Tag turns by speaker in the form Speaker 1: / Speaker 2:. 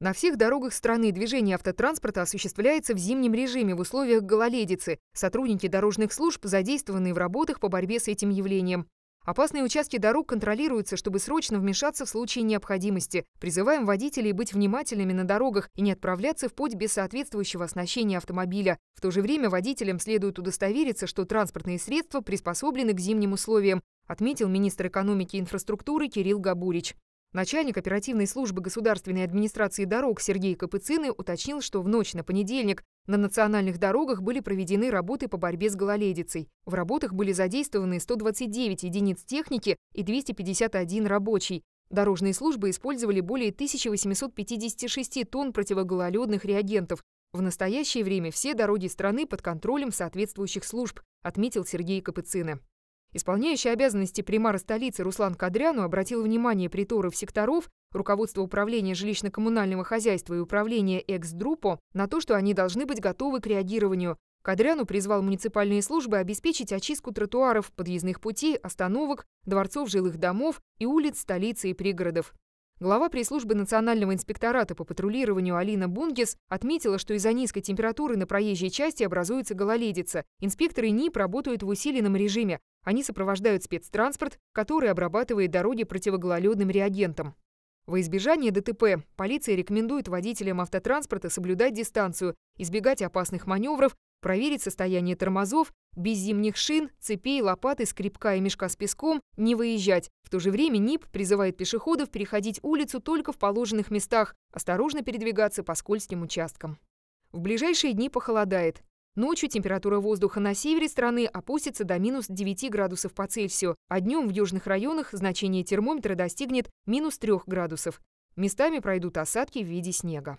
Speaker 1: На всех дорогах страны движение автотранспорта осуществляется в зимнем режиме в условиях гололедицы. Сотрудники дорожных служб задействованы в работах по борьбе с этим явлением. Опасные участки дорог контролируются, чтобы срочно вмешаться в случае необходимости. Призываем водителей быть внимательными на дорогах и не отправляться в путь без соответствующего оснащения автомобиля. В то же время водителям следует удостовериться, что транспортные средства приспособлены к зимним условиям, отметил министр экономики и инфраструктуры Кирилл Габурич. Начальник оперативной службы Государственной администрации дорог Сергей Капыцины уточнил, что в ночь на понедельник на национальных дорогах были проведены работы по борьбе с гололедицей. В работах были задействованы 129 единиц техники и 251 рабочий. Дорожные службы использовали более 1856 тонн противогололедных реагентов. В настоящее время все дороги страны под контролем соответствующих служб, отметил Сергей Капыцина. Исполняющий обязанности примара столицы Руслан Кадряну обратил внимание приторов секторов, руководство управления жилищно-коммунального хозяйства и управления экс-друпо на то, что они должны быть готовы к реагированию. Кадряну призвал муниципальные службы обеспечить очистку тротуаров, подъездных путей, остановок, дворцов жилых домов и улиц столицы и пригородов. Глава пресс-службы Национального инспектората по патрулированию Алина Бунгес отметила, что из-за низкой температуры на проезжей части образуется гололедица. Инспекторы НИП работают в усиленном режиме. Они сопровождают спецтранспорт, который обрабатывает дороги противогололедным реагентом. Во избежание ДТП полиция рекомендует водителям автотранспорта соблюдать дистанцию, избегать опасных маневров проверить состояние тормозов, без зимних шин, цепей, лопаты, скребка и мешка с песком не выезжать. В то же время НИП призывает пешеходов переходить улицу только в положенных местах, осторожно передвигаться по скользким участкам. В ближайшие дни похолодает. Ночью температура воздуха на севере страны опустится до минус 9 градусов по Цельсию, а днем в южных районах значение термометра достигнет минус 3 градусов. Местами пройдут осадки в виде снега.